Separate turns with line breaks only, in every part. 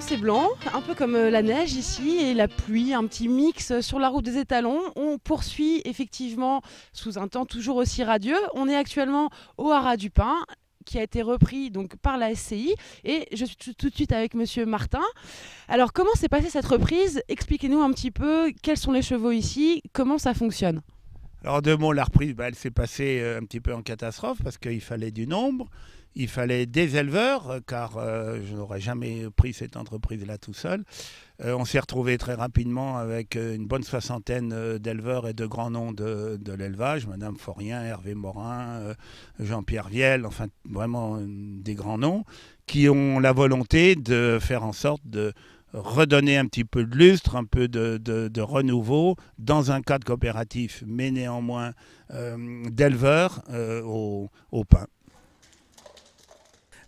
c'est blanc, un peu comme euh, la neige ici et la pluie, un petit mix euh, sur la route des étalons. On poursuit effectivement sous un temps toujours aussi radieux. On est actuellement au Haras du Pin qui a été repris donc par la SCI et je suis tout, de suite avec monsieur Martin. Alors comment s'est passée cette reprise Expliquez-nous un petit peu quels sont les chevaux ici, comment ça fonctionne.
Alors de mots, la reprise, bah, elle s'est passée euh, un petit peu en catastrophe parce qu'il fallait du nombre il fallait des éleveurs, euh, car euh, je n'aurais jamais pris cette entreprise-là tout seul. Euh, on s'est retrouvé très rapidement avec une bonne soixantaine d'éleveurs et de grands noms de, l'élevage, Madame Forien, Hervé Morin, Jean-Pierre Viel, enfin vraiment des grands noms, qui ont la volonté de faire en sorte de redonner un petit peu de lustre, un peu de, renouveau dans un cadre coopératif, mais
néanmoins d'éleveurs au, au pain.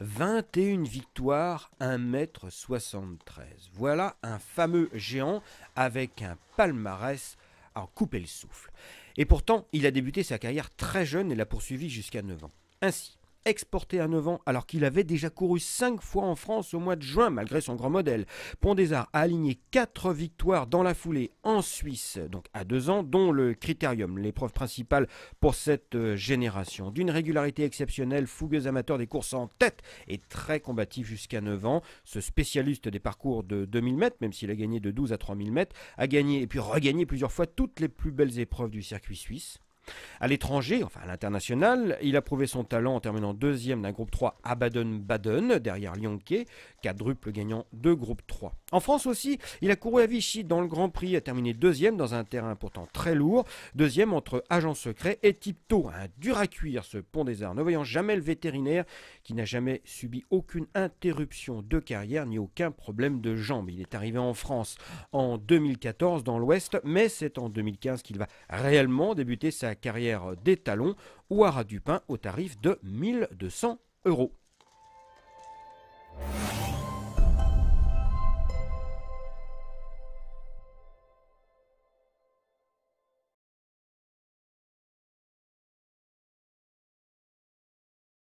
21 victoires, 1m73. Voilà un fameux géant avec un palmarès à couper le souffle. Et pourtant, il a débuté sa carrière très jeune et l'a poursuivi jusqu'à 9 ans. Ainsi, exporté à 9 ans alors qu'il avait déjà couru 5 fois en France au mois de juin malgré son grand modèle. pont arts a aligné 4 victoires dans la foulée en Suisse, donc à 2 ans, dont le Critérium, l'épreuve principale pour cette euh, génération. D'une régularité exceptionnelle, fougueux amateur des courses en tête et très combatif jusqu'à 9 ans, ce spécialiste des parcours de 2000 mètres, même s'il a gagné de 12 à 3000 mètres, a gagné et puis regagné plusieurs fois toutes les plus belles épreuves du circuit suisse. À l'étranger, enfin à l'international, il a prouvé son talent en terminant deuxième d'un groupe 3 à Baden-Baden, derrière lyon quadruple gagnant de groupe 3. En France aussi, il a couru à Vichy dans le Grand Prix, a terminé deuxième dans un terrain pourtant très lourd, deuxième entre Agent Secret et Tipto, un dur à cuire ce pont des arts, ne voyant jamais le vétérinaire qui n'a jamais subi aucune interruption de carrière ni aucun problème de jambes. Il est arrivé en France en 2014 dans l'Ouest, mais c'est en 2015 qu'il va réellement débuter sa carrière des Talons ou à du pain au tarif de 1200 euros.